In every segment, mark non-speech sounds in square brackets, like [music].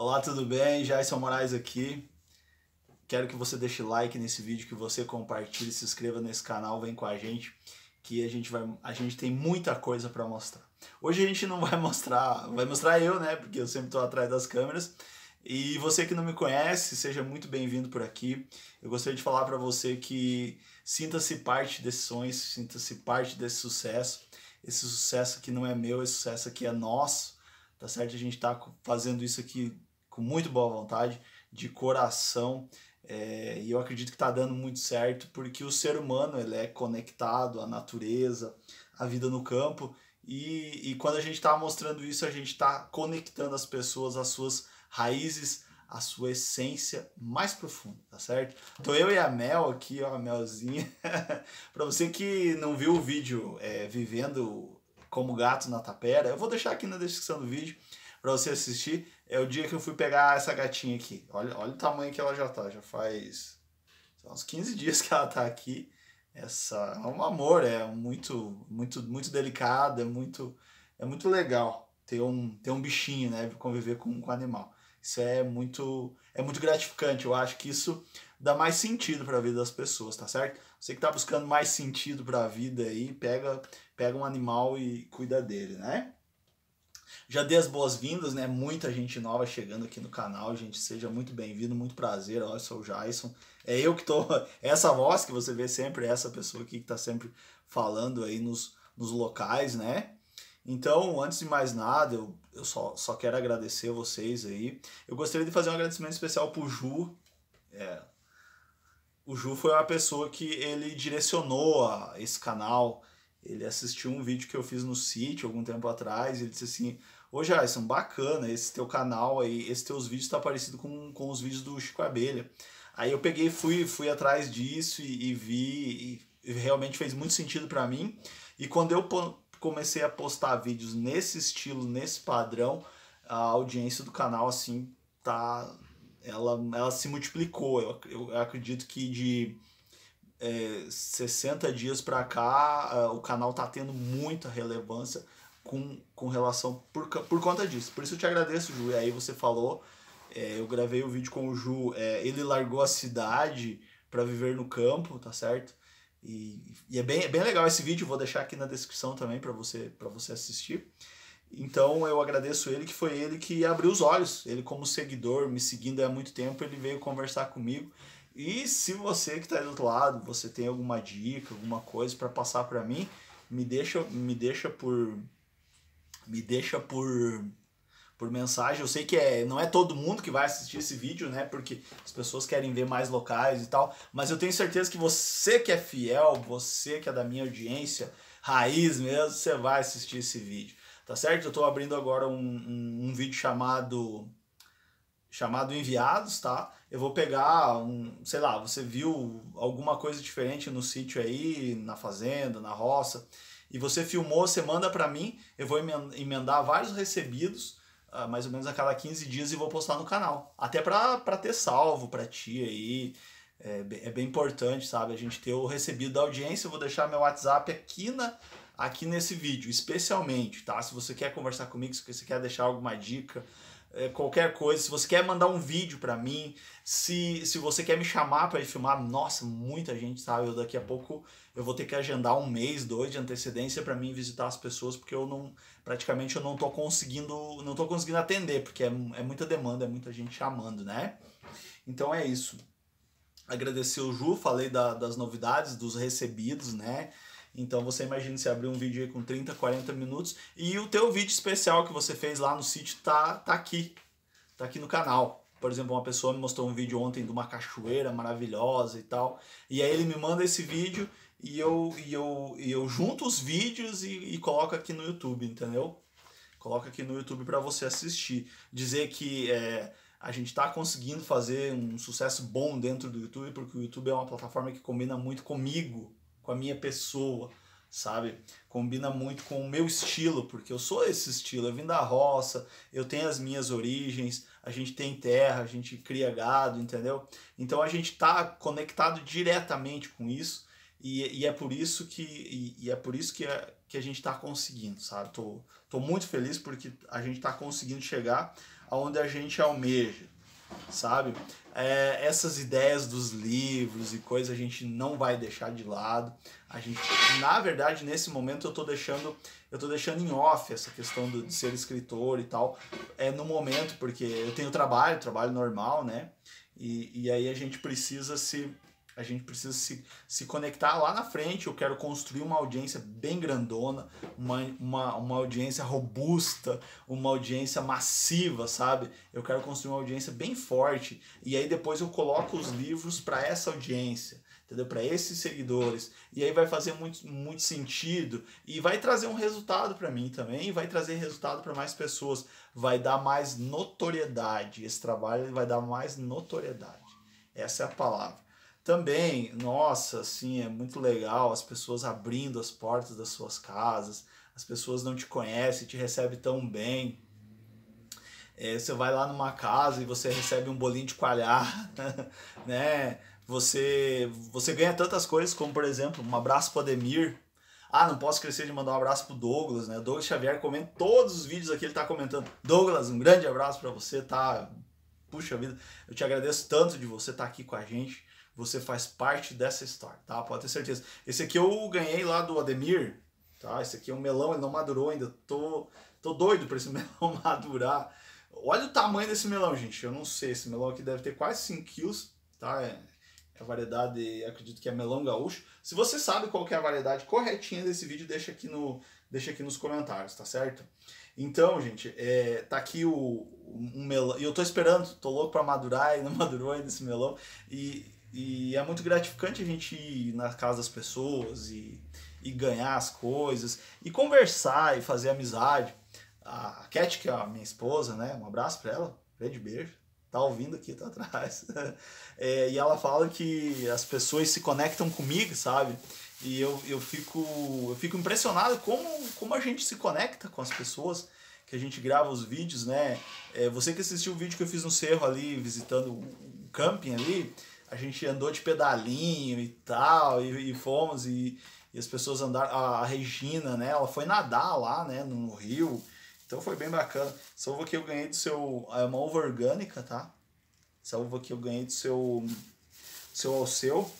Olá, tudo bem? Jaison Moraes aqui. Quero que você deixe like nesse vídeo, que você compartilhe, se inscreva nesse canal, vem com a gente, que a gente vai, a gente tem muita coisa para mostrar. Hoje a gente não vai mostrar, vai mostrar eu, né? Porque eu sempre estou atrás das câmeras. E você que não me conhece, seja muito bem-vindo por aqui. Eu gostaria de falar para você que sinta-se parte desses sonhos, sinta-se parte desse sucesso. Esse sucesso que não é meu, esse sucesso aqui é nosso, tá certo? A gente está fazendo isso aqui com muito boa vontade, de coração. É, e eu acredito que está dando muito certo, porque o ser humano ele é conectado à natureza, à vida no campo. E, e quando a gente está mostrando isso, a gente está conectando as pessoas às suas raízes, à sua essência mais profunda, tá certo? Então eu e a Mel aqui, ó, a Melzinha. [laughs] para você que não viu o vídeo é, Vivendo como Gato na Tapera, eu vou deixar aqui na descrição do vídeo para você assistir. É o dia que eu fui pegar essa gatinha aqui. Olha, olha o tamanho que ela já tá, já faz uns 15 dias que ela tá aqui. Essa é um amor, é muito muito muito delicada, é muito é muito legal ter um ter um bichinho, né, conviver com com animal. Isso é muito é muito gratificante. Eu acho que isso dá mais sentido para a vida das pessoas, tá certo? Você que tá buscando mais sentido para a vida aí, pega pega um animal e cuida dele, né? Já dei as boas-vindas, né? Muita gente nova chegando aqui no canal, gente. Seja muito bem-vindo, muito prazer. Olha, eu sou o Jason. É eu que tô. [laughs] É essa voz que você vê sempre, é essa pessoa aqui que tá sempre falando aí nos, nos locais, né? Então, antes de mais nada, eu, eu só, só quero agradecer vocês aí. Eu gostaria de fazer um agradecimento especial pro Ju. É, o Ju foi uma pessoa que ele direcionou a esse canal. Ele assistiu um vídeo que eu fiz no sítio algum tempo atrás. ele disse assim: Ô Jason, bacana esse teu canal aí, esses teus vídeos tá parecido com, com os vídeos do Chico Abelha. Aí eu peguei, fui, fui atrás disso e, e vi, e realmente fez muito sentido para mim. E quando eu comecei a postar vídeos nesse estilo, nesse padrão, a audiência do canal assim tá, ela, ela se multiplicou. Eu, eu, eu acredito que de é, eh, 60 dias para cá uh, o canal tá tendo muita relevância com, com relação por, por conta disso. Por isso eu te agradeço, Ju. E aí você falou, é, eu gravei o um vídeo com o Ju, é, ele largou a cidade para viver no campo, tá certo? E, e, é, bem, é bem legal esse vídeo, vou deixar aqui na descrição também para você, você assistir. Então eu agradeço ele, que foi ele que abriu os olhos. Ele, como seguidor, me seguindo há muito tempo, ele veio conversar comigo. E se você que está do outro lado, você tem alguma dica, alguma coisa para passar para mim, me deixa, me deixa por, me deixa por por mensagem. Eu sei que é, não é todo mundo que vai assistir esse vídeo, né? Porque as pessoas querem ver mais locais e tal. Mas eu tenho certeza que você que é fiel, você que é da minha audiência, raiz mesmo, você vai assistir esse vídeo. Tá certo? Eu tô abrindo agora um, um, um vídeo chamado chamado enviados, tá? Eu vou pegar um, sei lá, você viu alguma coisa diferente no sítio aí, na fazenda, na roça e você filmou, você manda para mim, eu vou emendar vários recebidos, uh, mais ou menos a cada 15 dias, e vou postar no canal. Até para ter salvo para ti aí. É, é, bem importante, sabe? A gente ter o recebido da audiência. Eu vou deixar meu WhatsApp aqui, na, aqui nesse vídeo, especialmente, tá? Se você quer conversar comigo, se você quer deixar alguma dica, é, qualquer coisa, se você quer mandar um vídeo para mim, se, se você quer me chamar para filmar, nossa, muita gente sabe, eu daqui a pouco eu vou ter que agendar um mês, dois de antecedência para mim visitar as pessoas, porque eu não praticamente eu não tô conseguindo, não tô conseguindo atender, porque é, é muita demanda, é muita gente chamando, né? Então é isso. Agradecer o Ju, falei da, das novidades, dos recebidos, né? Então você imagina se abrir um vídeo aí com 30, 40 minutos e o teu vídeo especial que você fez lá no sítio tá, tá aqui, tá aqui no canal. Por exemplo, uma pessoa me mostrou um vídeo ontem de uma cachoeira maravilhosa e tal. E aí ele me manda esse vídeo e eu, e eu, e eu junto os vídeos e, e coloco aqui no YouTube, entendeu? coloca aqui no YouTube para você assistir. Dizer que é, a gente está conseguindo fazer um sucesso bom dentro do YouTube, porque o YouTube é uma plataforma que combina muito comigo, com a minha pessoa, sabe? Combina muito com o meu estilo, porque eu sou esse estilo, eu vim da roça, eu tenho as minhas origens, a gente tem terra, a gente cria gado, entendeu? Então a gente tá conectado diretamente com isso e, e é por isso que e, e é por isso que, é, que a gente tá conseguindo, sabe? Tô, tô muito feliz porque a gente tá conseguindo chegar aonde a gente almeja, sabe? É, essas ideias dos livros e coisas a gente não vai deixar de lado. A gente, na verdade, nesse momento eu estou deixando, eu tô deixando em off essa questão do, de ser escritor e tal. É no momento porque eu tenho trabalho, trabalho normal, né? E, e aí a gente precisa se a gente precisa se, se conectar lá na frente. Eu quero construir uma audiência bem grandona, uma, uma, uma audiência robusta, uma audiência massiva, sabe? Eu quero construir uma audiência bem forte. E aí depois eu coloco os livros para essa audiência entendeu? Para esses seguidores. E aí vai fazer muito, muito sentido e vai trazer um resultado para mim também, vai trazer resultado para mais pessoas, vai dar mais notoriedade. Esse trabalho vai dar mais notoriedade. Essa é a palavra também, nossa, assim, é muito legal as pessoas abrindo as portas das suas casas, as pessoas não te conhecem, te recebem tão bem. É, você vai lá numa casa e você recebe um bolinho de coalhar, [laughs] né? Você, você ganha tantas coisas, como por exemplo, um abraço pro Ademir. Ah, não posso esquecer de mandar um abraço pro Douglas, né? Douglas Xavier comenta todos os vídeos aqui, ele tá comentando. Douglas, um grande abraço para você, tá? Puxa vida, eu te agradeço tanto de você estar tá aqui com a gente você faz parte dessa história, tá? Pode ter certeza. Esse aqui eu ganhei lá do Ademir, tá? Esse aqui é um melão, ele não madurou ainda. Tô, tô doido para esse [laughs] melão madurar. Olha o tamanho desse melão, gente. Eu não sei, esse melão aqui deve ter quase 5 quilos, tá? É, é a variedade, acredito que é melão gaúcho. Se você sabe qual é a variedade corretinha desse vídeo, deixa aqui, no, deixa aqui nos comentários, tá certo? Então, gente, é, tá aqui o, um melão. E eu tô esperando, tô louco para madurar e não [laughs] madurou ainda esse melão. E e é muito gratificante a gente ir na casa das pessoas e, e ganhar as coisas, e conversar e fazer amizade. A Cat, que é a minha esposa, né? Um abraço para ela, grande beijo. Tá ouvindo aqui, tá atrás. [laughs] É, e ela fala que as pessoas se conectam comigo, sabe? E eu, eu, fico, eu fico impressionado como, como a gente se conecta com as pessoas que a gente grava os vídeos, né? É, você que assistiu o vídeo que eu fiz no Cerro ali, visitando um camping ali, a gente andou de pedalinho e tal, e, e fomos, e, e, as pessoas andaram. A, Regina, né? Ela foi nadar lá, né? No, rio. Então foi bem bacana. Salva que eu ganhei do seu. É uma uva orgânica, tá? Salva que eu ganhei do seu. Seu Alceu.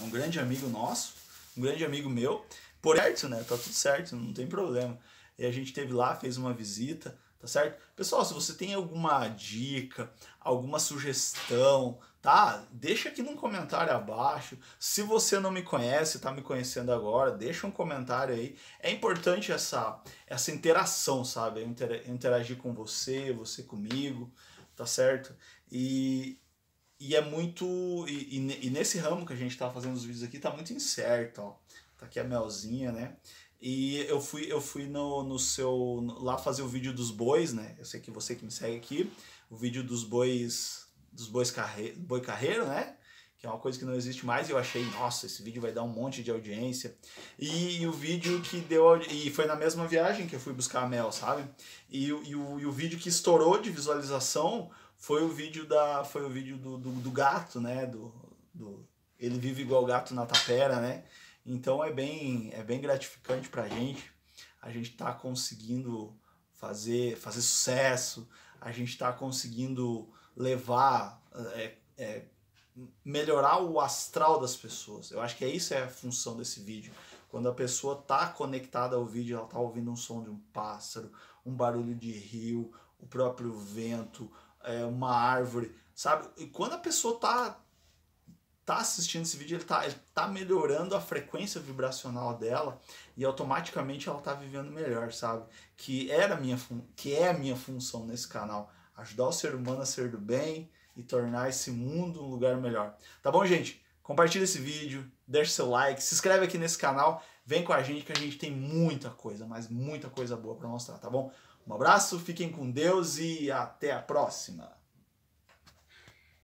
É um grande amigo nosso. Um grande amigo meu. Por certo, né? Tá tudo certo, não tem problema. E a gente teve lá, fez uma visita tá certo? Pessoal, se você tem alguma dica, alguma sugestão, tá? Deixa aqui num comentário abaixo. Se você não me conhece, tá me conhecendo agora, deixa um comentário aí. É importante essa, essa interação, sabe? Interagir com você, você comigo, tá certo? E, e é muito. E, e, e nesse ramo que a gente tá fazendo os vídeos aqui, tá muito incerto, ó. Tá aqui a melzinha, né? E eu fui, eu fui no, no seu. lá fazer o vídeo dos bois, né? Eu sei que você que me segue aqui. O vídeo dos bois. Dos bois carre, boi carreiro, né? Que é uma coisa que não existe mais. E eu achei, nossa, esse vídeo vai dar um monte de audiência. E, e o vídeo que deu. E foi na mesma viagem que eu fui buscar a Mel, sabe? E, e, o, e o vídeo que estourou de visualização foi o vídeo da. Foi o vídeo do, do, do gato, né? Do, do, ele vive igual gato na tapera, né? Então é bem, é bem gratificante para a gente. A gente está conseguindo fazer, fazer sucesso, a gente está conseguindo levar, é, é, melhorar o astral das pessoas. Eu acho que é isso é a função desse vídeo. Quando a pessoa está conectada ao vídeo, ela está ouvindo um som de um pássaro, um barulho de rio, o próprio vento, é, uma árvore, sabe? E quando a pessoa está tá assistindo esse vídeo, ele tá, ele tá melhorando a frequência vibracional dela e automaticamente ela tá vivendo melhor, sabe? Que, era minha que é a minha função nesse canal, ajudar o ser humano a ser do bem e tornar esse mundo um lugar melhor. Tá bom, gente? Compartilha esse vídeo, deixa seu like, se inscreve aqui nesse canal, vem com a gente que a gente tem muita coisa, mas muita coisa boa para mostrar, tá bom? Um abraço, fiquem com Deus e até a próxima!